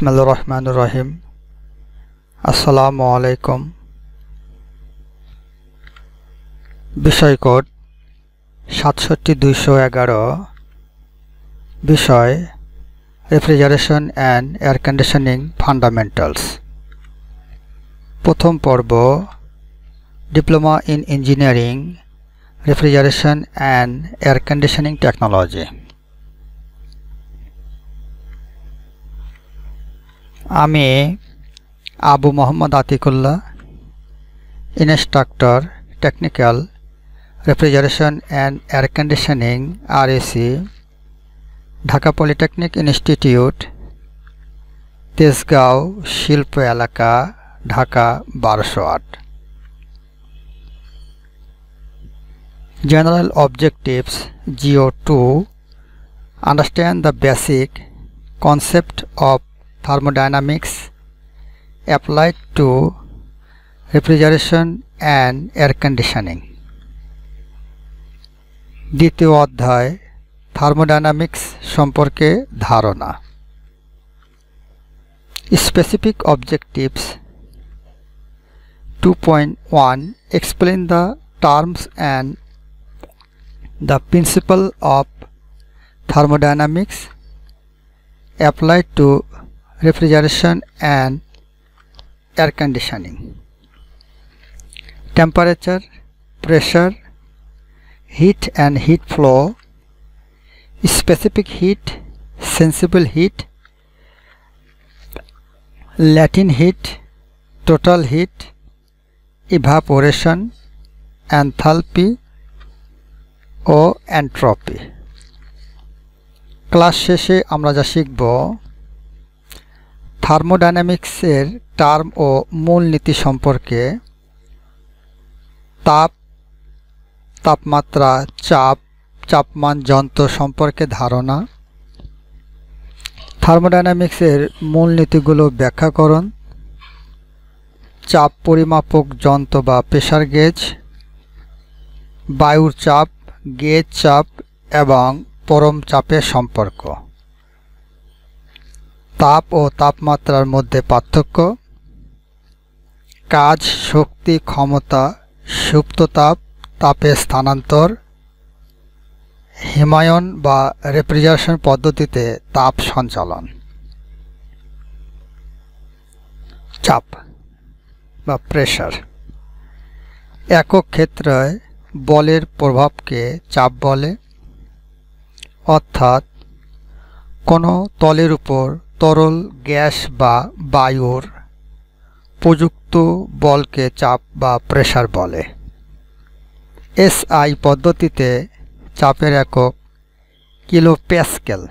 বিসমাল রহমান রহিম আসসালামু আলাইকুম বিষয় সাতষট্টি দুইশো এগারো বিষয় refrigeration and air conditioning fundamentals প্রথম পর্ব diploma in engineering refrigeration and air conditioning technology আমি Abu Mohammad Atiqullah instructor technical refrigeration and air conditioning RAC Dhaka polytechnic institute Tejgaon শিল্প এলাকা ঢাকা বারোশো আট general objectives GO2 understand the basic concept of thermodynamics applied to refrigeration and air conditioning দ্বিতীয় অধ্যায় thermodynamics সম্পর্কে ধারণা specific objectives 2.1 explain the terms and the principle of thermodynamics applied to refrigeration and air conditioning. Temperature, pressure, heat and heat flow, specific heat, sensible heat, latent heat, total heat, evaporation, enthalpy or entropy class শেষে আমরা যা শিখব থার্মোডাইনামিক্সের term ও মূলনীতি সম্পর্কে তাপ তাপমাত্রা চাপ চাপমান যন্ত্র সম্পর্কে ধারণা থার্মোডাইনামিক্সের মূলনীতিগুলো ব্যাখ্যাকরণ চাপ পরিমাপক যন্ত্র বা প্রেশার গেজ বায়ুর চাপ গেজ চাপ এবং পরম চাপের সম্পর্ক তাপ ও তাপমাত্রার মধ্যে পার্থক্য কাজ শক্তি ক্ষমতা সুপ্ত তাপ তাপে স্থানান্তর হিমায়ন বা রেফ্রিজারেশন পদ্ধতিতে তাপ সঞ্চালন চাপ বা প্রেশার একক ক্ষেত্রে বলের প্রভাবকে চাপ বলে অর্থাৎ কোনো তলের উপর তরল গ্যাস বা বায়ুর প্রযুক্ত বলকে চাপ বা প্রেসার বলে এসআই পদ্ধতিতে চাপের একক কিলো প্যাসকেল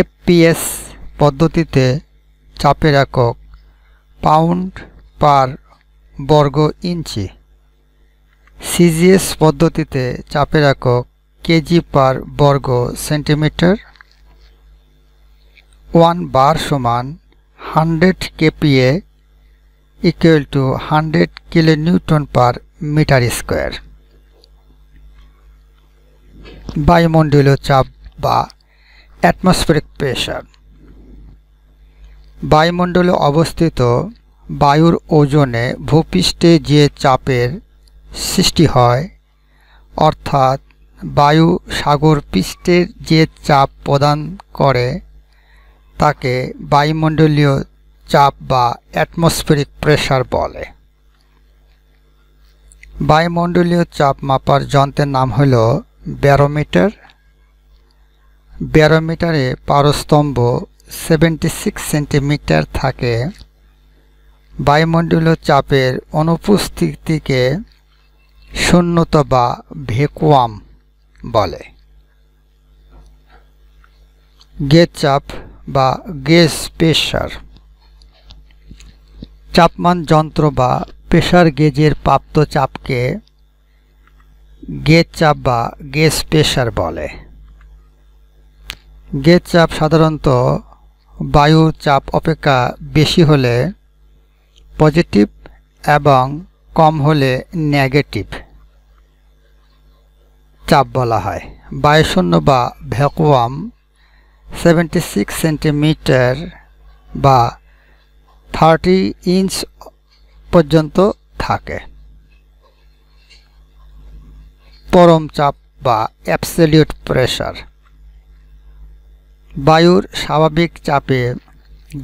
এফপিএস পদ্ধতিতে চাপের একক পাউন্ড পার বর্গ ইঞ্চি সিজিএস পদ্ধতিতে চাপের একক কেজি পার বর্গ সেন্টিমিটার ওয়ান বার সমান hundred kPa equal to hundred kilo newton per metre square বায়ুমণ্ডলীয় চাপ বা অ্যাটমসফেরিক প্রেশার বায়ুমণ্ডলে অবস্থিত বায়ুর ওজনে ভূপৃষ্ঠে যে চাপের সৃষ্টি হয় অর্থাৎ বায়ু সাগর পৃষ্ঠের যে চাপ প্রদান করে তাকে বায়ুমণ্ডলীয় চাপ বা অ্যাটমসফেরিক প্রেশার বলে বায়ুমণ্ডলীয় চাপ মাপার যন্ত্রের নাম হল ব্যারোমিটার ব্যারোমিটারে পারস্তম্ভ সেভেন্টি সিক্স সেন্টিমিটার থাকে বায়ুমণ্ডলীয় চাপের অনুপস্থিতিকে শূন্যত বা ভেকুয়াম বলে গেট চাপ বা গেজ প্রেশার চাপমান যন্ত্র বা প্রেশার গেজের প্রাপ্ত চাপকে গেজ চাপ বা গেজ প্রেশার বলে গেজ চাপ সাধারণত বায়ু চাপ অপেক্ষা বেশি হলে পজিটিভ এবং কম হলে নেগেটিভ চাপ বলা হয় বায়ুশূন্য বা ভ্যাকুয়াম সেভেন্টি সিক্স সেন্টিমিটার বা থার্টি ইঞ্চ পর্যন্ত থাকে পরম চাপ বা অ্যাবসলিউট প্রেশার বায়ুর স্বাভাবিক চাপে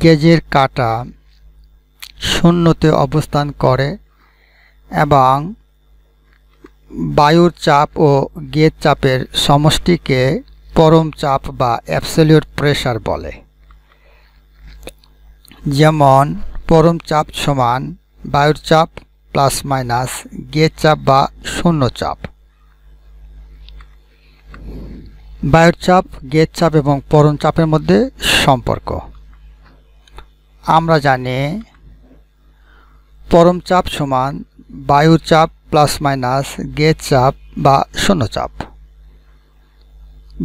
গেজের কাটা শূন্যতে অবস্থান করে এবং বায়ুর চাপ ও গেজ চাপের সমষ্টিকে পরম চাপ বা অ্যাবসলিউট প্রেশার বলে যেমন পরম চাপ সমান বায়ুর চাপ প্লাস মাইনাস গেজ চাপ বা শূন্য চাপ বায়ুর চাপ গেজ চাপ এবং পরম চাপের মধ্যে সম্পর্ক আমরা জানি পরম চাপ সমান বায়ুর চাপ প্লাস মাইনাস গেজ চাপ বা শূন্য চাপ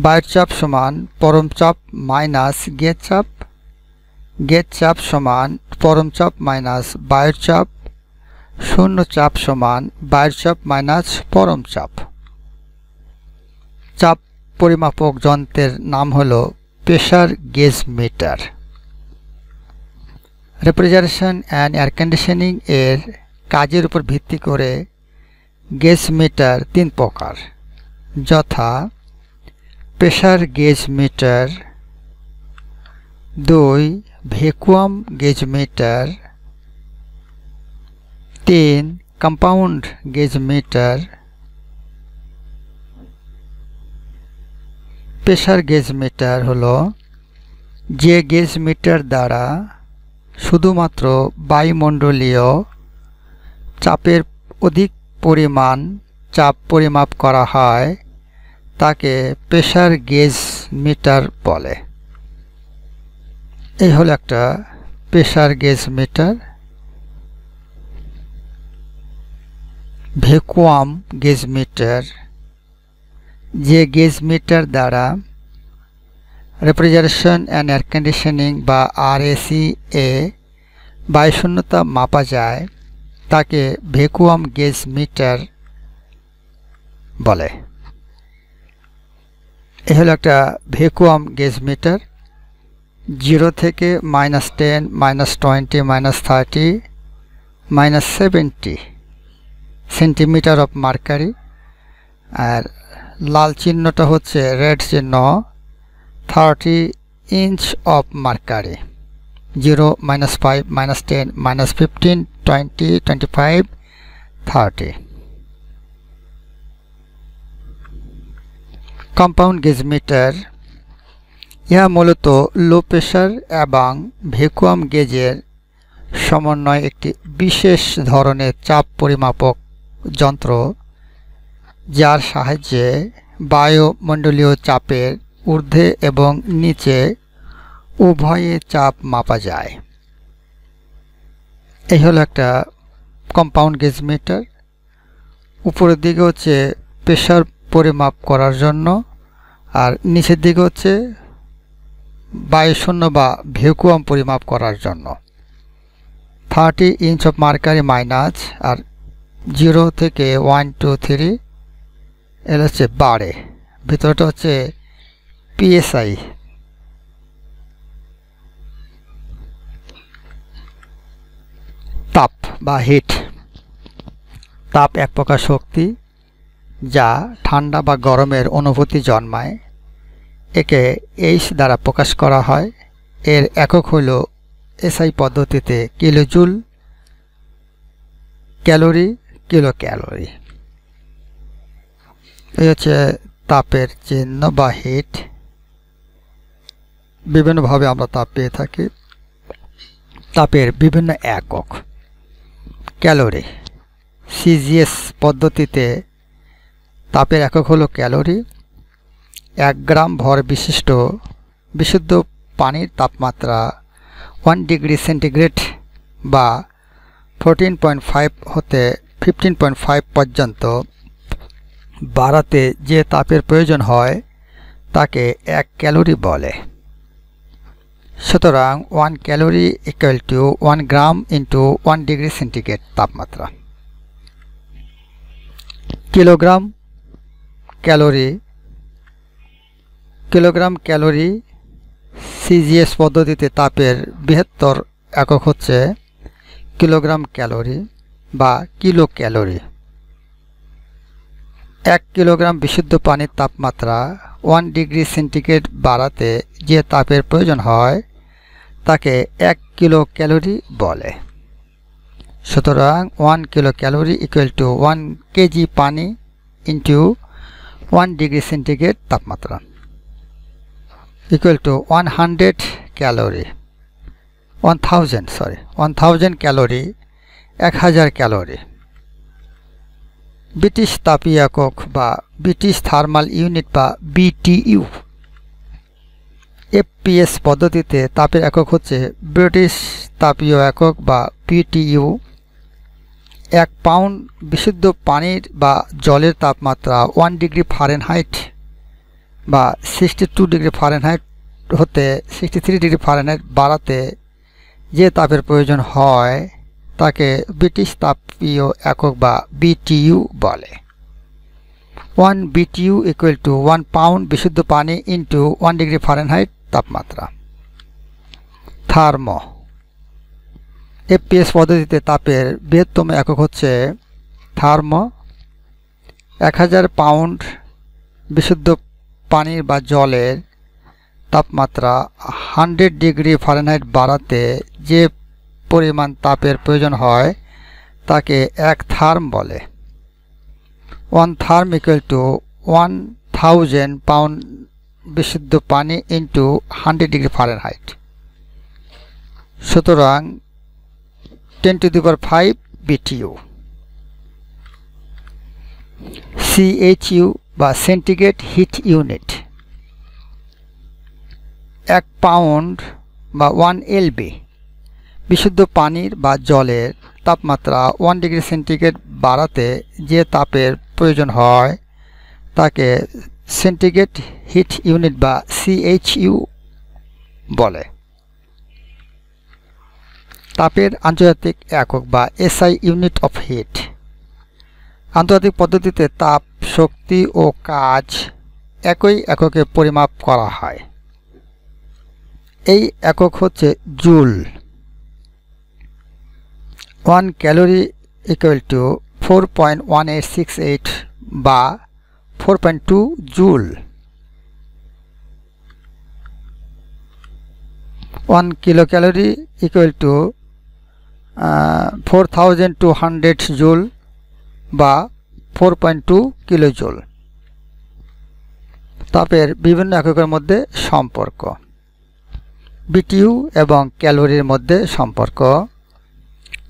বায়ের চাপ সমান পরম চাপ মাইনাস গেট চাপ গেট চাপ সমান পরম চাপ মাইনাস বায়ের চাপ শূন্য চাপ সমান বায়ের চাপ মাইনাস পরম চাপ চাপ পরিমাপক যন্ত্রের নাম হল pressure gauge meter refrigeration and air conditioning এর কাজের উপর ভিত্তি করে গেস মিটার তিন প্রকার যথা প্রেশার গেজ মিটার দুই ভ্যাকুয়াম গেজ মিটার তিন compound gauge meter pressure gauge meter হলো যে গেজ মিটার দ্বারা শুধুমাত্র বায়ুমণ্ডলীয় চাপের অধিক পরিমাণ চাপ পরিমাপ করা হয় তাকে প্রেশার গেজ মিটার বলে এই হলো একটা pressure gauge meter vacuum gauge meter যে গেজ মিটার দ্বারা রেফ্রিজারেশন অ্যান্ড এয়ার কন্ডিশনিং বা আরএসি এ বায়ুশূন্যতা মাপা যায় তাকে ভেকুয়াম গেজ মিটার বলে এ হলো একটা ভ্যাকুয়াম গেজ মিটার জিরো থেকে minus ten minus twenty minus thirty minus seventy centimetre of mercury আর লাল চিহ্নটা হচ্ছে রেড চিহ্ন thirty inch of mercury zero minus five minus ten minus fifteen twenty twenty five thirty compound gauge meter ইহা মূলত low pressure এবং vacuum গেজের সমন্বয় একটি বিশেষ ধরনের চাপ পরিমাপক যন্ত্র যার সাহায্যে বায়ুমণ্ডলীয় চাপের ঊর্ধ্বে এবং নিচে উভয়ে চাপ মাপা যায় এই হলো একটা কম্পাউন্ড গেজ মিটার উপরের দিকে হচ্ছে প্রেশার পরিমাপ করার জন্য আর নিচের দিকে হচ্ছে বায়ুশূন্য বা ভেকুয়াম পরিমাপ করার জন্য thirty inch of mercury minus আর জিরো থেকে ওয়ান টু থ্রি এল হচ্ছে বাড়ে ভিতরটা হচ্ছে পিএসআই তাপ বা হিট তাপ এক প্রকার শক্তি যা ঠান্ডা বা গরমের অনুভূতি জন্মায় একে এইচ দ্বারা প্রকাশ করা হয় এর একক হল এসআই পদ্ধতিতে কিলোজুল ক্যালোরি কিলো ক্যালোরি এই হচ্ছে তাপের চিহ্ন বা হিট বিভিন্নভাবে আমরা তাপ পেয়ে থাকি তাপের বিভিন্ন একক ক্যালোরি সিজিএস পদ্ধতিতে তাপের একক হলো ক্যালোরি এক গ্রাম ভর বিশিষ্ট বিশুদ্ধ পানির তাপমাত্রা ওয়ান ডিগ্রি সেন্টিগ্রেড বা ফোরটিন পয়েন্ট ফাইভ হতে ফিফটিন পয়েন্ট ফাইভ পর্যন্ত বাড়াতে যে তাপের প্রয়োজন হয় তাকে এক ক্যালোরি বলে সুতরাং one calorie equal to one gram into one degree centigrade তাপমাত্রা kilogram calorie kilogram calorie CGS পদ্ধতিতে তাপের বৃহত্তর একক হচ্ছে কিলোগ্রাম ক্যালোরি বা কিলো ক্যালোরি এক কিলোগ্রাম বিশুদ্ধ পানির তাপমাত্রা ওয়ান ডিগ্রি সেন্টিগ্রেড বাড়াতে যে তাপের প্রয়োজন হয় তাকে এক কিলো ক্যালোরি বলে সুতরাং one kilo calorie equal to one KG পানি ইন্টু ওয়ান ডিগ্রি সেন্টিগ্রেড তাপমাত্রা equal to one hundred calorie one thousand sorry one thousand calorie এক হাজার ক্যালোরি ব্রিটিশ তাপীয় একক বা ব্রিটিশ থার্মাল ইউনিট বা বিটিইউ এফপিএস পদ্ধতিতে তাপের একক হচ্ছে ব্রিটিশ তাপীয় একক বা পিটিইউ এক পাউন্ড বিশুদ্ধ পানির বা জলের তাপমাত্রা ওয়ান ডিগ্রি ফারেনহাইট বা সিক্সটি টু ডিগ্রি ফারেনহাইট হতে সিক্সটি থ্রি ডিগ্রি ফারেনহাইট বাড়াতে যে তাপের প্রয়োজন হয় তাকে ব্রিটিশ তাপীয় একক বা বিটিইউ বলে one BTU equal to one pound বিশুদ্ধ পানি ইন্টু ওয়ান ডিগ্রি ফারেনহাইট তাপমাত্রা থার্মো এপিএস পদ্ধতিতে তাপের বৃহত্তম একক হচ্ছে থার্ম এক হাজার পাউন্ড বিশুদ্ধ পানির বা জলের তাপমাত্রা হান্ড্রেড ডিগ্রি ফারেনহাইট বাড়াতে যে পরিমাণ তাপের প্রয়োজন হয় তাকে এক থার্ম বলে one therm equal to one thousand pound বিশুদ্ধ পানি ইন্টু হান্ড্রেড ডিগ্রি ফারেনহাইট সুতরাং ten to the power five BTU CHU বা সেন্টিগ্রেড হিট ইউনিট এক পাউন্ড বা ওয়ান এলবি বিশুদ্ধ পানির বা জলের তাপমাত্রা ওয়ান ডিগ্রি সেন্টিগ্রেড বাড়াতে যে তাপের প্রয়োজন হয় তাকে সেন্টিগ্রেড হিট ইউনিট বা ইউ বলে তাপের আন্তর্জাতিক একক বা এসআই ইউনিট অফ হিট আন্তর্জাতিক পদ্ধতিতে তাপ শক্তি ও কাজ একই এককে পরিমাপ করা হয় এই একক হচ্ছে joule one calorie equal to four point one eight six eight বা four point two joule one kilo calorie equal to four thousand two hundred joule বা four point two kilo joule তাপের বিভিন্ন এককের মধ্যে সম্পর্ক বিটিইউ এবং ক্যালোরির মধ্যে সম্পর্ক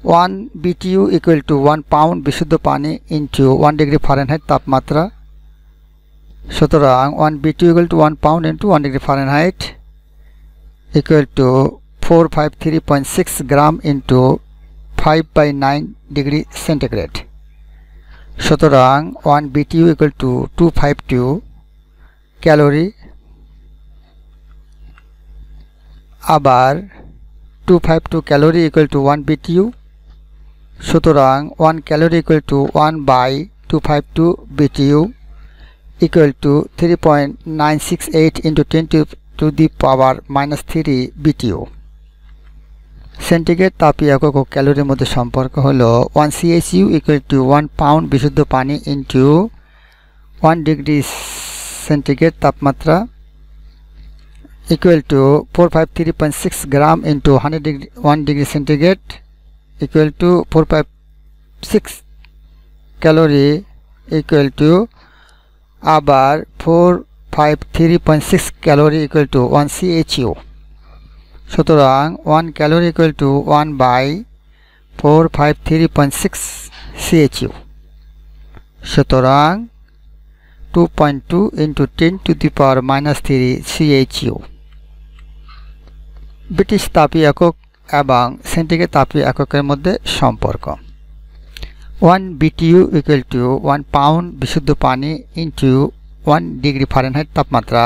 one BTU equal to one pound বিশুদ্ধ পানি ইনটু ওয়ান ডিগ্রি ফারেনহাইট তাপমাত্রা সুতরাং one BTU equal to one pound into one degree fahrenheit equal to four five three point six gram into five by nine degree centigrade সুতরাং one BTU equal to two five two calorie আবার two five two calorie equal to one BTU সুতরাং one calorie equal to one by two five two BTU equal to three point nine six eight into ten to to the power minus three BTU centigrade তাপি একক ক্যালোরির মধ্যে সম্পর্ক হল one CSU equal to one pound বিশুদ্ধ পানি into one degree centigrade তাপমাত্রা equal to four five three point six gram into hundred degree one degree centigrade equal to four five six calorie equal to আবার four five three point six calorie equal to one সিএইচইউ সুতরাং one calorie equal to one by four five three point six CHU সুতরাং two point two into ten to the power minus three CHU British তাপি একক এবং সেন্টিকে তাপি এককের মধ্যে সম্পর্ক one BTU equal to one pound বিশুদ্ধ পানি ইন্টু ওয়ান ডিগ্রি ফারেনহাইট তাপমাত্রা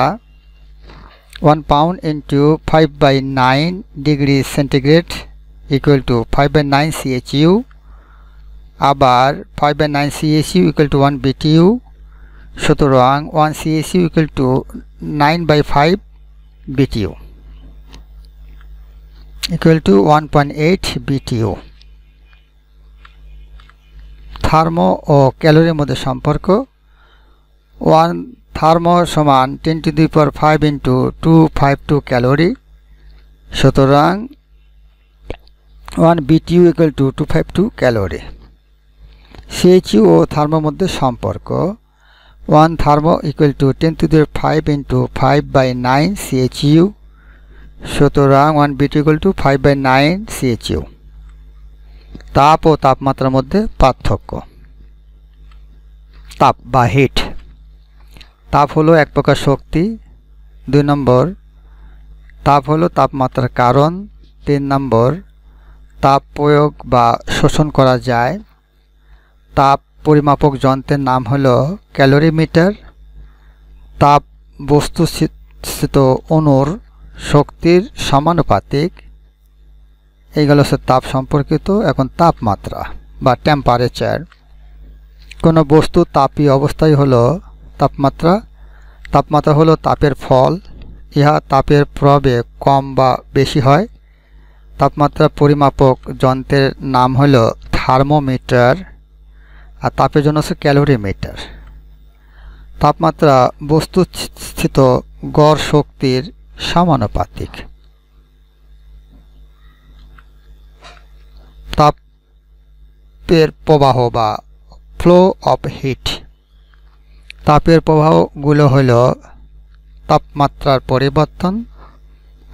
1 pound into 5 by 9 degree centigrade equal to 5 by 9 CHU আবার 5 by 9 CHU equal to 1 BTU সুতরাং 1 CHU equal to 9 by 5 BTU equal to 1.8 BTU thermo ও ক্যালোরির মধ্যে সম্পর্ক 1 thermo সমান টেন টু দুই পর five into two five two calorie সুতরাং one BTU equal to two five two calorie CHU ও থার্মোর মধ্যে সম্পর্ক one thermo equal to ten to দুই five into five by nine CHU সুতরাং one BT equal to five by nine CHU তাপ ও তাপমাত্রার মধ্যে পার্থক্য তাপ বা হিট তাপ হলো এক প্রকার শক্তি দুই নম্বর তাপ হলো তাপমাত্রার কারণ তিন নম্বর তাপ প্রয়োগ বা শোষণ করা যায় তাপ পরিমাপক যন্ত্রের নাম হলো ক্যালোরিমিটার তাপ বস্তু বস্তুস্থিত অণুর শক্তির সমানুপাতিক এইগুলো হচ্ছে তাপ সম্পর্কিত এখন তাপমাত্রা বা টেম্পারেচার কোনো বস্তু তাপীয় অবস্থায় হলো তাপমাত্রা তাপমাত্রা হলো তাপের ফল ইহা তাপের প্রভাবে কম বা বেশি হয় তাপমাত্রা পরিমাপক যন্ত্রের নাম হলো থার্মোমিটার আর তাপের জন্য হচ্ছে ক্যালোরিমিটার তাপমাত্রা বস্তুস্থিত গড় শক্তির সমানুপাতিক তাপের প্রবাহ বা ফ্লো অফ হিট তাপের প্রভাবগুলো হল তাপমাত্রার পরিবর্তন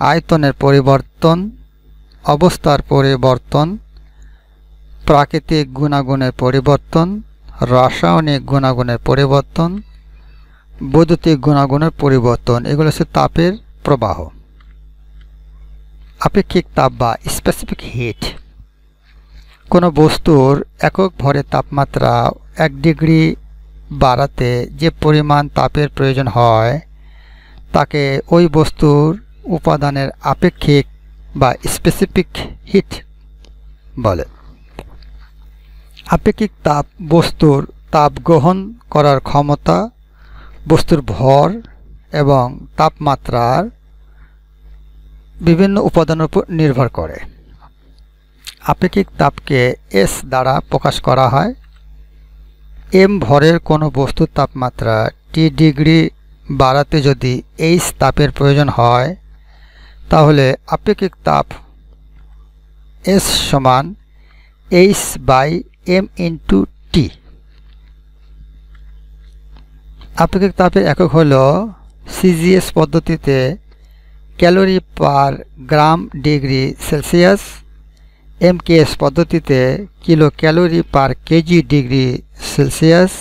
আয়তনের পরিবর্তন অবস্থার পরিবর্তন প্রাকৃতিক গুণাগুণের পরিবর্তন রাসায়নিক গুণাগুণের পরিবর্তন বৈদ্যুতিক গুণাগুণের পরিবর্তন এগুলো হচ্ছে তাপের প্রবাহ আপেক্ষিক তাপ বা স্পেসিফিক হিট কোনো বস্তুর একক ভরের তাপমাত্রা এক ডিগ্রি বাড়াতে যে পরিমাণ তাপের প্রয়োজন হয় তাকে ওই বস্তুর উপাদানের আপেক্ষিক বা স্পেসিফিক হিট বলে আপেক্ষিক তাপ বস্তুর তাপ গ্রহণ করার ক্ষমতা বস্তুর ভর এবং তাপমাত্রার বিভিন্ন উপাদানের উপর নির্ভর করে আপেক্ষিক তাপকে এস দ্বারা প্রকাশ করা হয় এম ভরের কোনো বস্তুর তাপমাত্রা টি ডিগ্রি বাড়াতে যদি এইচ তাপের প্রয়োজন হয় তাহলে আপেক্ষিক তাপ এস সমান H by M into T আপেক্ষিক তাপের একক হল সিজিএস পদ্ধতিতে calorie per gram degree celsius MKS পদ্ধতিতে kilo calorie per KG degree celsius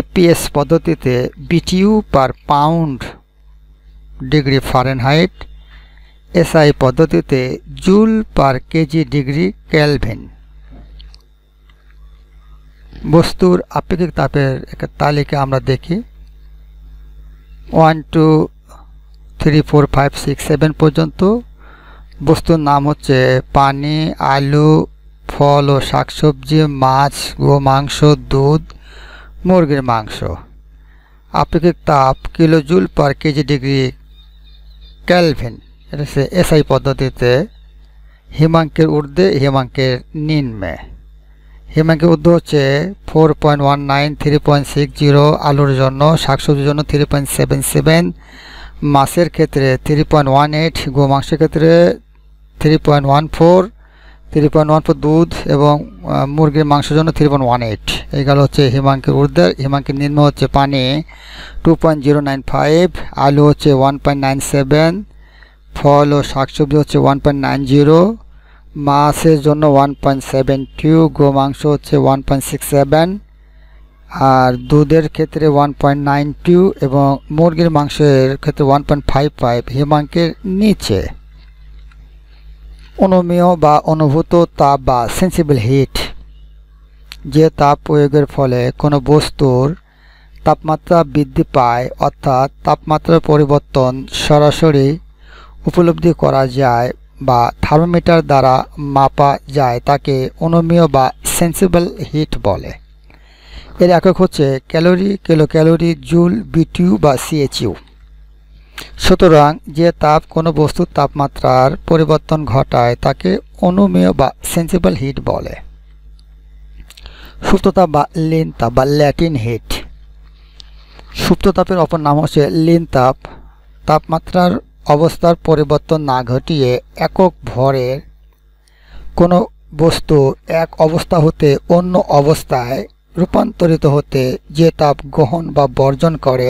APS পদ্ধতিতে BTU per pound degree fahrenheit SI পদ্ধতিতে joule per KG degree kelvin বস্তুর আপেক্ষিক তাপের একটা তালিকা আমরা দেখি one two three four five six seven পর্যন্ত বস্তুর নাম হচ্ছে পানি আলু ফল ও শাকসবজি মাছ গো মাংস দুধ মুরগির মাংস আপেক্ষিক তাপ kilojoule per KG degree kelvin এটা হচ্ছে এসআই পদ্ধতিতে হিমাঙ্কের ঊর্ধ্বে হিমাঙ্কের নিম্নে হিমাঙ্কের ঊর্ধ্ব হচ্ছে four point one nine three point six zero আলুর জন্য শাকসবজির জন্য থ্রি পয়েন্ট সেভেন সেভেন মাছের ক্ষেত্রে থ্রি পয়েন্ট ওয়ান এইট গোমাংসের ক্ষেত্রে three point one four three point one four দুধ এবং মুরগির মাংসের জন্য থ্রি পয়েন্ট ওয়ান এইট এইগুলো হচ্ছে হিমাঙ্কের ঊর্ধ্বের হিমাঙ্কের নিম্ন হচ্ছে পানি two point zero nine five আলু হচ্ছে ওয়ান পয়েন্ট নাইন সেভেন ফল ও শাকসবজি হচ্ছে ওয়ান পয়েন্ট নাইন জিরো মাছের জন্য ওয়ান পয়েন্ট সেভেন টু গো মাংস হচ্ছে ওয়ান পয়েন্ট সিক্স সেভেন আর দুধের ক্ষেত্রে ওয়ান পয়েন্ট নাইন টু এবং মুরগির মাংসের ক্ষেত্রে ওয়ান পয়েন্ট ফাইভ ফাইভ হিমাঙ্কের নিচে অনুমেয় বা অনুভূত তাপ বা সেন্সিবল হিট যে তাপ প্রয়োগের ফলে কোনো বস্তুর তাপমাত্রা বৃদ্ধি পায় অর্থাৎ তাপমাত্রার পরিবর্তন সরাসরি উপলব্ধি করা যায় বা থার্মোমিটার দ্বারা মাপা যায় তাকে অনুমীয় বা সেন্সিবল হিট বলে এর একক হচ্ছে calorie kilo calorie joule BTU বা সিএচইউ সুতরাং যে তাপ কোনো বস্তুর তাপমাত্রার পরিবর্তন ঘটায় তাকে অনুমেয় বা সেন্সিবল হিট বলে সুপ্ততাপ বা লিনতাপ বা ল্যাটিন হিট সুপ্ততাপের অপর নাম হচ্ছে লিনতাপ তাপমাত্রার অবস্থার পরিবর্তন না ঘটিয়ে একক ভরের কোনো বস্তু এক অবস্থা হতে অন্য অবস্থায় রূপান্তরিত হতে যে তাপ গ্রহণ বা বর্জন করে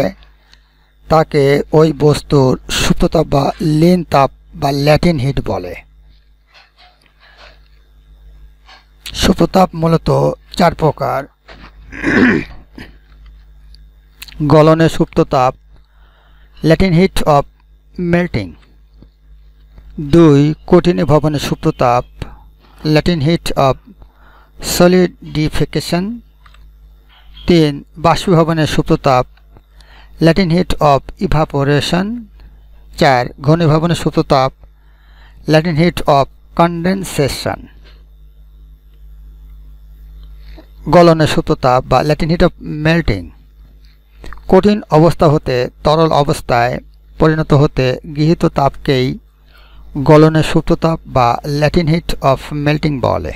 তাকে ওই বস্তুর সুপ্রতাপ বা লিন তাপ বা ল্যাটিন হিট বলে সুপ্রতাপ মূলত চার প্রকার গলনে সুপ্ততাপ ল্যাটিন হিট অফ মেল্টিং দুই কঠিন ভবনে সুপ্রতাপ ল্যাটিন হিট অফ সলিডিফিকেশন তিন বাষ্পীভবনের সুপ্রতাপ ল্যাটিন হিট অফ ইভাপোরেশন চার ঘনীভবনের সুততাপ ল্যাটিন হিট অফ কনডেনসেশন গলনের সুততাপ বা ল্যাটিন হিট অফ মেল্টিং কঠিন অবস্থা হতে তরল অবস্থায় পরিণত হতে গৃহীত তাপকেই গলনের সুপ্ততাপ বা ল্যাটিন হিট অফ মেল্টিং বলে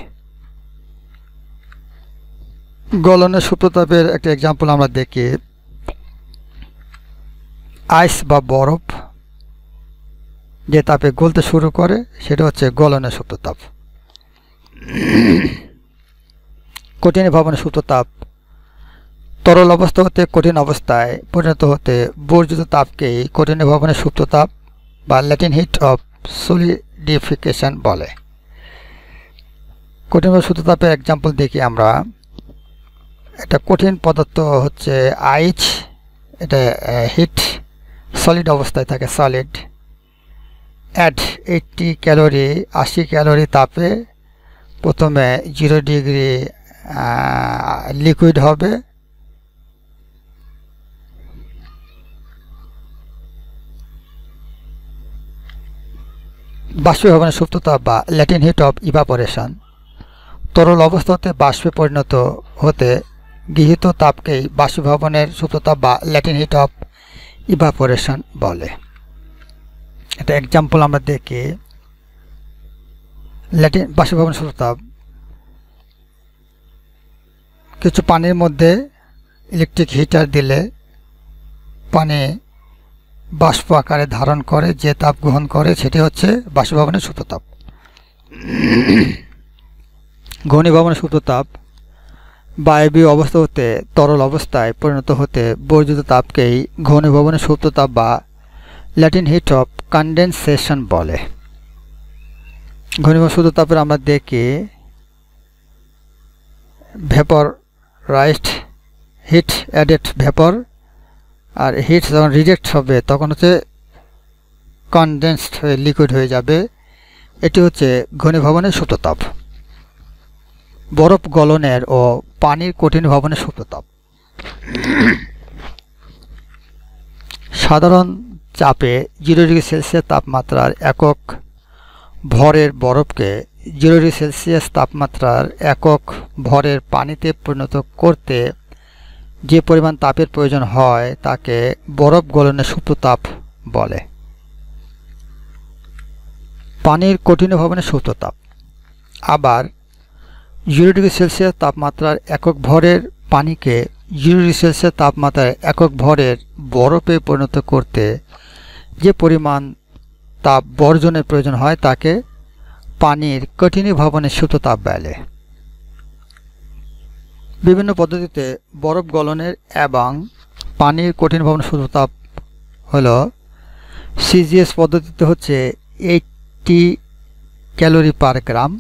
গলনের সুপ্ততাপের একটা এক্সাম্পল আমরা দেখি আইস বা বরফ যে তাপে গলতে শুরু করে সেটা হচ্ছে গলনের সুপ্ত তাপ কঠিন ভবনের সুপ্ত তাপ তরল অবস্থা হতে কঠিন অবস্থায় পরিণত হতে বর্জিত তাপকেই কঠিন ভবনের সুপ্ত তাপ বা ল্যাটিন হিট অফ সলিডিফিকেশন বলে কঠিন সুপ্ত তাপের এক্সাম্পল দেখি আমরা একটা কঠিন পদার্থ হচ্ছে আইচ এটা হিট সলিড অবস্থায় থাকে সলিড অ্যাট এইটটি ক্যালোরি আশি ক্যালোরি তাপে প্রথমে জিরো ডিগ্রি লিকুইড হবে বাষ্পীভবনের সুপ্ততা বা ল্যাটিন হিট অফ ইভাপোরেশন তরল অবস্থাতে বাষ্পে পরিণত হতে গৃহীত তাপকেই বাষ্পীভবনের সুপ্ততা বা ল্যাটিন হিট অফ ইভাপোরেশন বলে এটা এক্সাম্পল আমরা দেখি ল্যাটিন বাষ্পীভবন শতাব কিছু পানির মধ্যে ইলেকট্রিক হিটার দিলে পানি বাষ্প আকারে ধারণ করে যে তাপ গ্রহণ করে সেটি হচ্ছে বাসভবনের সুপ্ততাপ ঘনীভবনের সুপ্ততাপ বায়বীয় অবস্থা হতে তরল অবস্থায় পরিণত হতে বর্জিত তাপকেই ঘনীভবনের সুপ্ত তাপ বা ল্যাটিন হিট অফ কনডেনসেশন বলে ঘনীভবন সুপ্ত তাপের আমরা দেখি vapour raised heat added vapour আর হিট যখন রিজেক্ট হবে তখন হচ্ছে কনডেন্সড হয়ে লিকুইড হয়ে যাবে এটি হচ্ছে ঘনীভবনের সুপ্ত তাপ বরফ গলনের ও পানির কঠিন ভবনের সুপ্রতাপ সাধারণ চাপে জিরো ডিগ্রি সেলসিয়াস তাপমাত্রার একক ভরের বরফকে জিরো ডিগ্রি সেলসিয়াস তাপমাত্রার একক ভরের পানিতে পরিণত করতে যে পরিমাণ তাপের প্রয়োজন হয় তাকে বরফ গলনের সুপ্রতাপ বলে পানির কঠিন ভবনের সুপ্রতাপ আবার জিরো ডিগ্রি সেলসিয়াস তাপমাত্রার একক ভরের পানিকে জিরো ডিগ্রি সেলসিয়াস তাপমাত্রায় একক ভরের বরফে পরিণত করতে যে পরিমাণ তাপ বর্জনের প্রয়োজন হয় তাকে পানির কঠিনীভবনের সুতো তাপ বেলে বিভিন্ন পদ্ধতিতে বরফ গলনের এবং পানির কঠিন ভবন তাপ হল সিজিএস পদ্ধতিতে হচ্ছে এইটি ক্যালোরি পার গ্রাম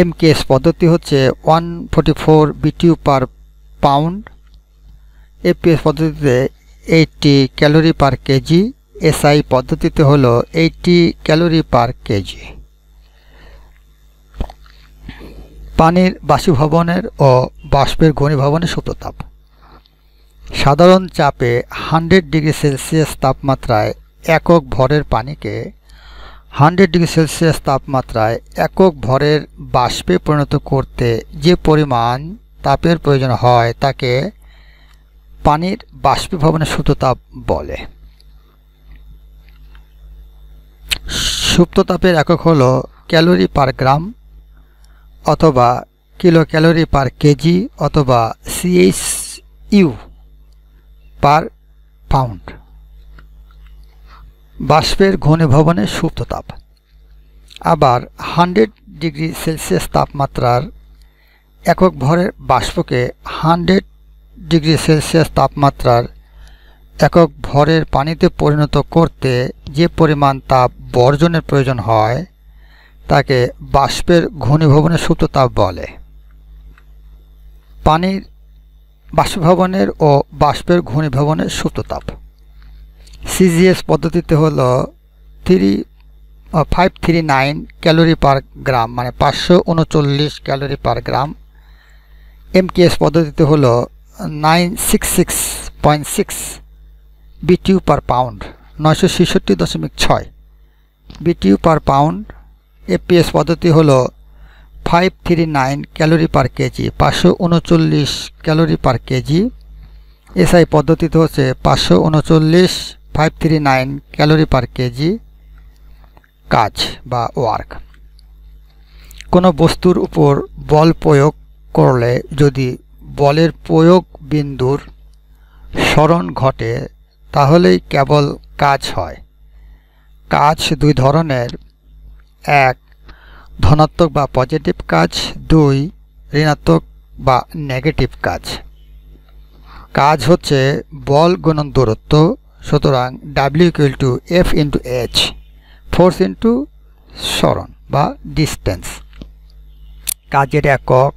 এমকেএস পদ্ধতি হচ্ছে one forty four BTU per pound APS পদ্ধতিতে eighty calorie per KG SI পদ্ধতিতে হলো এইটটি ক্যালোরি পার কেজি পানির বাষ্পীভবনের ও বাষ্পের ঘনীভবনের সুপ্রতাপ সাধারণ চাপে হান্ড্রেড ডিগ্রি সেলসিয়াস তাপমাত্রায় একক ভরের পানিকে হান্ড্রেড ডিগ্রি সেলসিয়াস তাপমাত্রায় একক ভরের বাষ্পে পরিণত করতে যে পরিমাণ তাপের প্রয়োজন হয় তাকে পানির বাষ্পীভবনের সুপ্ততাপ বলে সুপ্ততাপের একক হল ক্যালোরি পার গ্রাম অথবা কিলো ক্যালোরি পার কেজি অথবা সিএইচ ইউ পার পাউন্ড বাষ্পের ঘনীভবনের সুপ্ত তাপ আবার হান্ড্রেড ডিগ্রি সেলসিয়াস তাপমাত্রার একক ভরের বাষ্পকে হান্ড্রেড ডিগ্রি সেলসিয়াস তাপমাত্রার একক ভরের পানিতে পরিণত করতে যে পরিমাণ তাপ বর্জনের প্রয়োজন হয় তাকে বাষ্পের ঘনীভবনের সুপ্ত তাপ বলে পানির বাষ্পভবনের ও বাষ্পের ঘনীভবনের সুপ্ত তাপ সিজিএস পদ্ধতিতে হলো three five three nine calorie per gram মানে পাঁচশো উনচল্লিশ ক্যালোরি পার গ্রাম এমকেএস পদ্ধতিতে হল nine six six point six BTU per pound নয়শো ছেষট্টি দশমিক ছয় বিটিউ পার পাউন্ড এপিএস পদ্ধতি হলো five three nine calorie per KG পাঁচশো উনচল্লিশ ক্যালোরি পার কেজি এসআই পদ্ধতিতে হচ্ছে পাঁচশো উনচল্লিশ five three nine calorie per KG কাজ বা ওয়ার্ক কোনো বস্তুর উপর বল প্রয়োগ করলে যদি বলের প্রয়োগ বিন্দুর স্মরণ ঘটে তাহলেই কেবল কাজ হয় কাজ দুই ধরনের এক ধনাত্মক বা পজিটিভ কাজ দুই ঋণাত্মক বা নেগেটিভ কাজ কাজ হচ্ছে বল গুণন দূরত্ব সুতরাং W equal to F into H force into সরণ বা ডিসটেন্স কাজের একক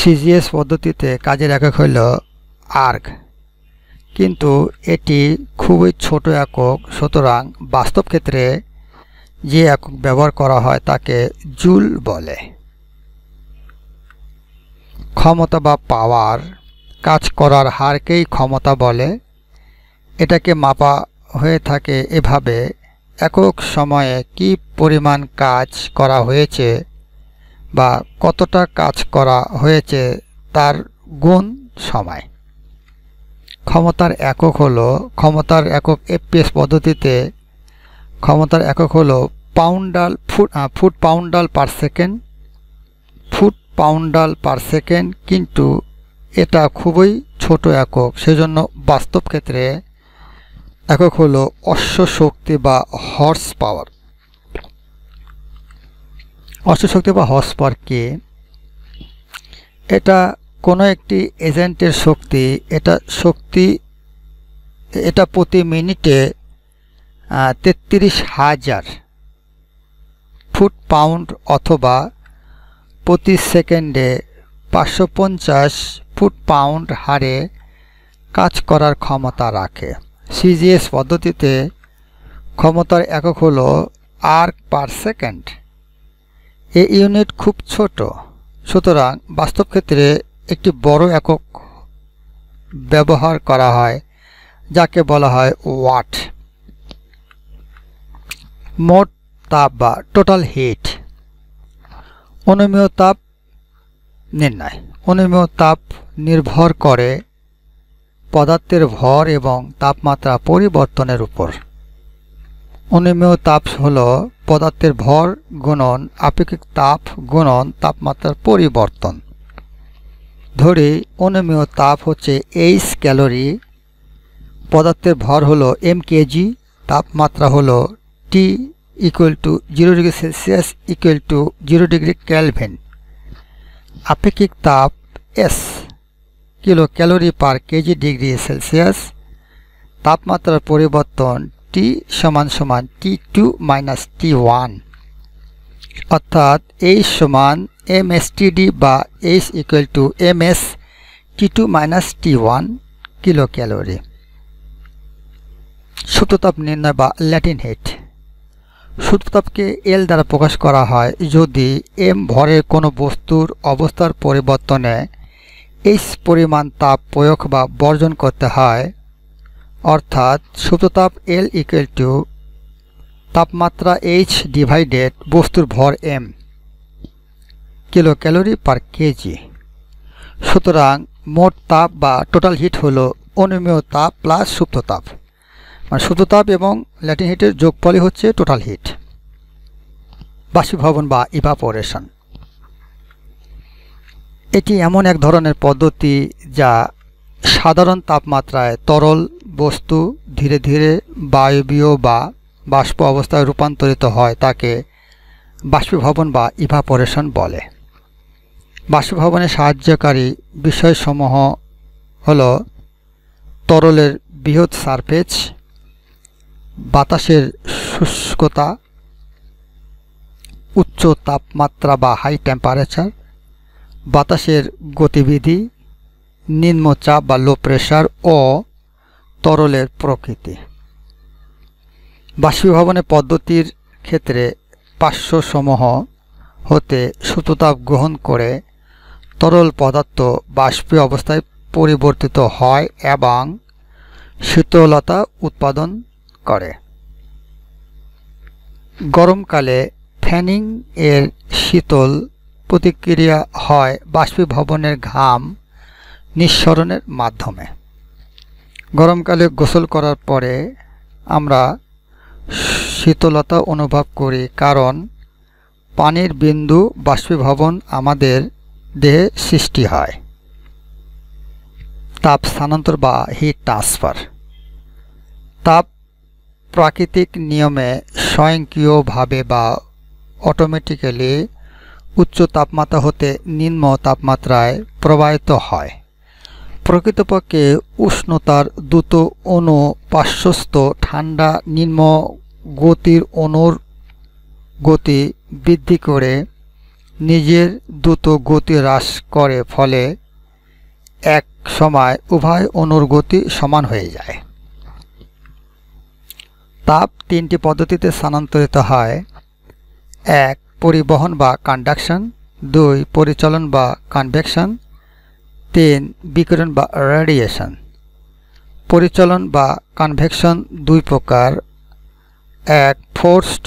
সিজিএস পদ্ধতিতে কাজের একক হইল আর্ক কিন্তু এটি খুবই ছোট একক সুতরাং বাস্তব ক্ষেত্রে যে একক ব্যবহার করা হয় তাকে জুল বলে ক্ষমতা বা পাওয়ার কাজ করার হারকেই ক্ষমতা বলে এটাকে মাপা হয়ে থাকে এভাবে একক সময়ে কি পরিমাণ কাজ করা হয়েছে বা কতটা কাজ করা হয়েছে তার গুণ সময় ক্ষমতার একক হলো ক্ষমতার একক এফপিএস পদ্ধতিতে ক্ষমতার একক হলো poundal foot foot poundal per second foot poundal per second কিন্তু এটা খুবই ছোট একক সেজন্য বাস্তব ক্ষেত্রে একক হল অশ্ব শক্তি বা হর্স পাওয়ার অশ্বশক্তি বা হর্স পাওয়ার কে এটা কোনো একটি এজেন্টের শক্তি এটা শক্তি এটা প্রতি মিনিটে তেত্রিশ হাজার ফুট পাউন্ড অথবা প্রতি সেকেন্ডে পাঁচশো ফুট পাউন্ড হারে কাজ করার ক্ষমতা রাখে সিজিএস পদ্ধতিতে ক্ষমতার একক হলো আর্ক পার সেকেন্ড এ ইউনিট খুব ছোট সুতরাং বাস্তব ক্ষেত্রে একটি বড় একক ব্যবহার করা হয় যাকে বলা হয় ওয়াট মোট তাপ বা টোটাল হিট অনুমেয় তাপ নির্ণয় অনুমেয় তাপ নির্ভর করে পদার্থের ভর এবং তাপমাত্রা পরিবর্তনের উপর অনিমীয় তাপ হল পদার্থের ভর গুণন আপেক্ষিক তাপ গুণন তাপমাত্রার পরিবর্তন ধরি অনিমীয় তাপ হচ্ছে এইচ ক্যালোরি পদার্থের ভর হলো এম কেজি তাপমাত্রা হল T equal to zero degree celsius equal to zero degree kelvin আপেক্ষিক তাপ S kilo calorie per KG degree celsius তাপমাত্রার পরিবর্তন টি সমান সমান T two minus T one অর্থাৎ এইচ সমান এম এস টিডি বা H equal to M S T two minus T one kilo calorie সূত্রতাপ নির্ণয় বা ল্যাটিন হেট সূত্রতাপকে এল দ্বারা প্রকাশ করা হয় যদি এম ভরের কোনো বস্তুর অবস্থার পরিবর্তনে এইচ পরিমাণ তাপ প্রয়োগ বা বর্জন করতে হয় অর্থাৎ সুপ্ততাপ এল ইকুয়াল টু তাপমাত্রা এইচ ডিভাইডেড বস্তুর ভর M kilo calorie per KG সুতরাং মোট তাপ বা টোটাল হিট হলো অনুমেয় তাপ প্লাস সুপ্ত মানে সুপ্ত এবং ল্যাটিন হিটের যোগফলই হচ্ছে টোটাল হিট বাষ্পীভবন বা ইভাপোরেশন এটি এমন এক ধরনের পদ্ধতি যা সাধারণ তাপমাত্রায় তরল বস্তু ধীরে ধীরে বায়বীয় বা বাষ্প অবস্থায় রূপান্তরিত হয় তাকে বাষ্পীভবন বা ইভাপোরেশন বলে বাষ্পীভবনের সাহায্যকারী বিষয়সমূহ হল তরলের বৃহৎ সারফেস বাতাসের শুষ্কতা উচ্চ তাপমাত্রা বা হাই টেম্পারেচার বাতাসের গতিবিধি নিম্নচাপ বা লো প্রেশার ও তরলের প্রকৃতি বাষ্পীভবনের পদ্ধতির ক্ষেত্রে পার্শ্বসমূহ হতে সুতাপ গ্রহণ করে তরল পদার্থ বাষ্পীয় অবস্থায় পরিবর্তিত হয় এবং শীতলতা উৎপাদন করে গরমকালে ফ্যানিং এর শীতল প্রতিক্রিয়া হয় বাষ্পীভবনের ঘাম নিঃসরণের মাধ্যমে গরমকালে গোসল করার পরে আমরা শীতলতা অনুভব করি কারণ পানির বিন্দু বাষ্পীভবন আমাদের দেহে সৃষ্টি হয় তাপ স্থানান্তর বা হিট ট্রান্সফার তাপ প্রাকৃতিক নিয়মে স্বয়ংক্রিয়ভাবে বা অটোমেটিক্যালি উচ্চ তাপমাত্রা হতে নিম্ন তাপমাত্রায় প্রবাহিত হয় প্রকৃতপক্ষে উষ্ণতার দ্রুত অণু পার্শ্বস্থ ঠান্ডা নিম্ন গতির অণুর গতি বৃদ্ধি করে নিজের দ্রুত গতি হ্রাস করে ফলে এক সময় উভয় অণুর গতি সমান হয়ে যায় তাপ তিনটি পদ্ধতিতে স্থানান্তরিত হয় এক পরিবহন বা কন্ডাকশন দুই পরিচলন বা কনভেকশন তিন বিকিরণ বা রেডিয়েশন পরিচলন বা কনভেকশন দুই প্রকার এক ফোর্সড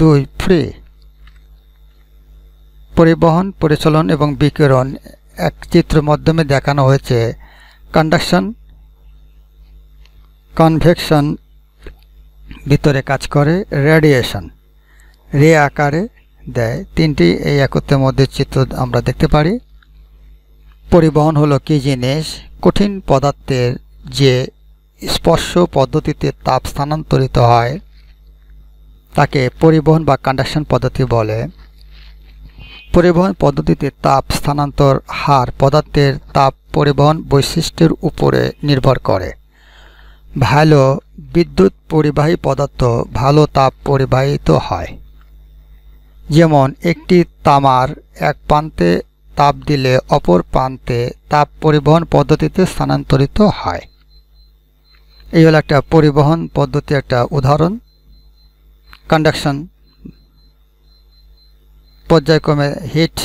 দুই ফ্রি পরিবহন পরিচলন এবং বিকিরণ এক চিত্র মাধ্যমে দেখানো হয়েছে কন্ডাকশন কনভেকশন ভিতরে কাজ করে রেডিয়েশন রে আকারে দেয় তিনটি এই একত্রের মধ্যে চিত্র আমরা দেখতে পারি পরিবহন হলো কি জিনিস কঠিন পদার্থের যে স্পর্শ পদ্ধতিতে তাপ স্থানান্তরিত হয় তাকে পরিবহন বা কন্ডাকশন পদ্ধতি বলে পরিবহন পদ্ধতিতে তাপ স্থানান্তর হার পদার্থের তাপ পরিবহন বৈশিষ্ট্যের উপরে নির্ভর করে ভালো বিদ্যুৎ পরিবাহী পদার্থ ভালো তাপ পরিবাহিত হয় যেমন একটি তামার এক প্রান্তে তাপ দিলে অপর প্রান্তে তাপ পরিবহন পদ্ধতিতে স্থানান্তরিত হয় এই হলো একটা পরিবহন পদ্ধতি একটা উদাহরণ কন্ডাকশন পর্যায়ক্রমে হিট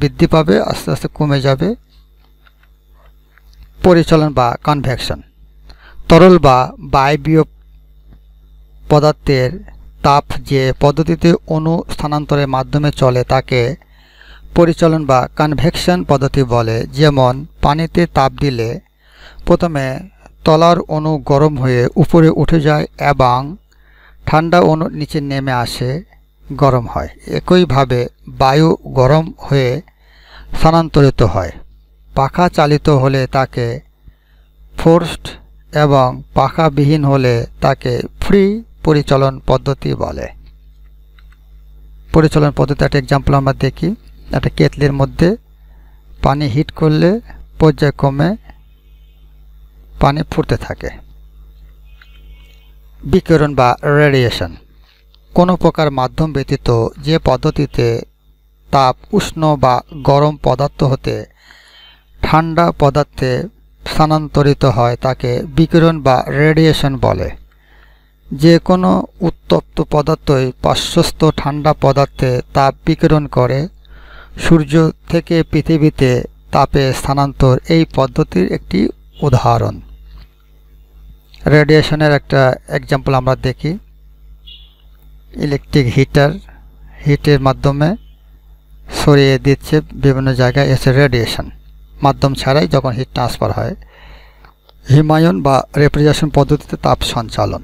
বৃদ্ধি পাবে আস্তে আস্তে কমে যাবে পরিচলন বা কনভেকশন তরল বা বায়বীয় পদার্থের তাপ যে পদ্ধতিতে অণু স্থানান্তরের মাধ্যমে চলে তাকে পরিচলন বা কনভেকশন পদ্ধতি বলে যেমন পানিতে তাপ দিলে প্রথমে তলার অণু গরম হয়ে উপরে উঠে যায় এবং ঠান্ডা অনু নিচে নেমে আসে গরম হয় একইভাবে বায়ু গরম হয়ে স্থানান্তরিত হয় পাখা চালিত হলে তাকে ফোর্সড এবং পাখাবিহীন হলে তাকে ফ্রি পরিচলন পদ্ধতি বলে পরিচলন পদ্ধতি একটা এক্সাম্পল আমরা দেখি একটা কেতলির মধ্যে পানি হিট করলে পর্যায়ক্রমে পানি ফুটতে থাকে বিকিরণ বা রেডিয়েশন কোনো প্রকার মাধ্যম ব্যতীত যে পদ্ধতিতে তাপ উষ্ণ বা গরম পদার্থ হতে ঠান্ডা পদার্থে স্থানান্তরিত হয় তাকে বিকিরণ বা রেডিয়েশন বলে যে কোনো উত্তপ্ত পদার্থই পার্শ্বস্থ ঠান্ডা পদার্থে তাপ বিকিরণ করে সূর্য থেকে পৃথিবীতে তাপে স্থানান্তর এই পদ্ধতির একটি উদাহরণ রেডিয়েশনের একটা এক্সাম্পল আমরা দেখি ইলেকট্রিক হিটার হিটের মাধ্যমে সরিয়ে দিচ্ছে বিভিন্ন জায়গায় এসে রেডিয়েশন মাধ্যম ছাড়াই যখন হিট ট্রান্সফার হয় হিমায়ন বা রেফ্রিজারেশন পদ্ধতিতে তাপ সঞ্চালন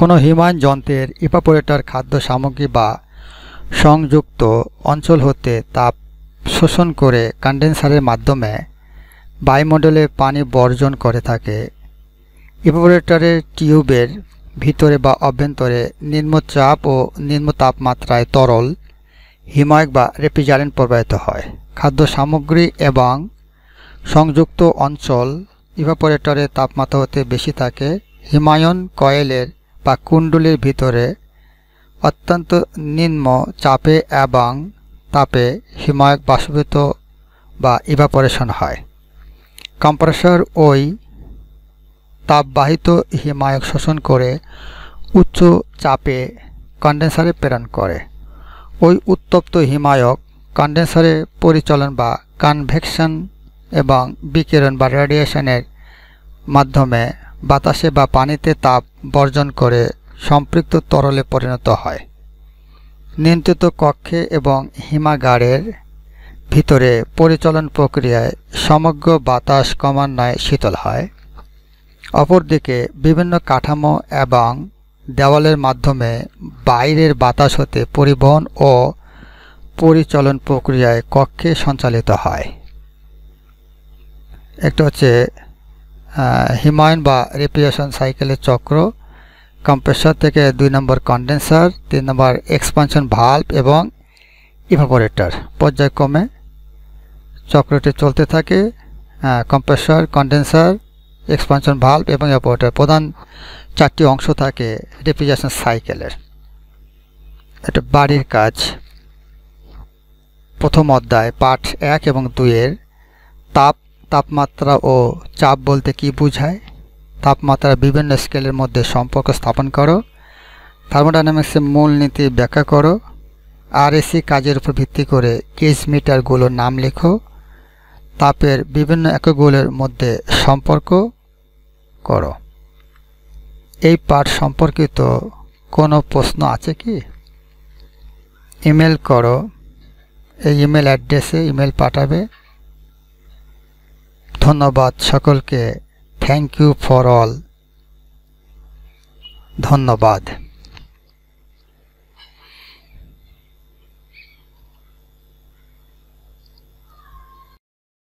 কোনো হিমায়ন যন্ত্রের ইভাপোরেটর খাদ্য সামগ্রী বা সংযুক্ত অঞ্চল হতে তাপ শোষণ করে কন্ডেন্সারের মাধ্যমে বায়ুমণ্ডলে পানি বর্জন করে থাকে ইভাপোরেটরের টিউবের ভিতরে বা অভ্যন্তরে নিম্ন চাপ ও নিম্ন তাপমাত্রায় তরল হিমায়ক বা রেফ্রিজারেন্ট প্রবাহিত হয় খাদ্য সামগ্রী এবং সংযুক্ত অঞ্চল ইভাপোরেটরের তাপমাত্রা হতে বেশি থাকে হিমায়ন কয়েলের বা কুণ্ডলীর ভিতরে অত্যন্ত নিম্ন চাপে এবং তাপে হিমায়ক বাষ্পীভূত বা ইভাপরেশন হয় কম্প্রেসর ওই তাপবাহিত হিমায়ক শোষণ করে উচ্চ চাপে কন্ডেন্সারে প্রেরণ করে ওই উত্তপ্ত হিমায়ক কন্ডেন্সারে পরিচলন বা কনভেকশন এবং বিকিরণ বা রেডিয়েশনের মাধ্যমে বাতাসে বা পানিতে তাপ বর্জন করে সম্পৃক্ত তরলে পরিণত হয় নিয়ন্ত্রিত কক্ষে এবং হিমাগারের ভিতরে পরিচলন প্রক্রিয়ায় সমগ্র বাতাস ক্রমান্বয়ে শীতল হয় অপরদিকে বিভিন্ন কাঠামো এবং দেওয়ালের মাধ্যমে বাইরের বাতাস হতে পরিবহন ও পরিচলন প্রক্রিয়ায় কক্ষে সঞ্চালিত হয় একটা হচ্ছে হিমায়ন বা রেপিয়েশন সাইকেলের চক্র কম্প্রেসর থেকে দুই নম্বর কন্ডেন্সার তিন নম্বর এক্সপানশন ভাল্ব এবং ইভাপোরেটার পর্যায়ক্রমে চক্রটি চলতে থাকে কম্প্রেসর কন্ডেন্সার এক্সপানশন ভাল্ব এবং ইভাপোরেটার প্রধান চারটি অংশ থাকে রেফ্রিজারেশন সাইকেলের এটা বাড়ির কাজ প্রথম অধ্যায় পাঠ এক এবং দুইয়ের তাপ তাপমাত্রা ও চাপ বলতে কি বোঝায় তাপমাত্রা বিভিন্ন স্কেলের মধ্যে সম্পর্ক স্থাপন করো থার্মোডাইনামিক্সের নীতি ব্যাখ্যা করো আরএসি কাজের উপর ভিত্তি করে কেজ মিটারগুলোর নাম লেখো তাপের বিভিন্ন একগুলোর মধ্যে সম্পর্ক করো এই পাঠ সম্পর্কিত কোনো প্রশ্ন আছে কি ইমেল করো এই ইমেল অ্যাড্রেসে ইমেল পাঠাবে धन्यवाद सकल के थैंक यू फॉर ऑल धन्यवाद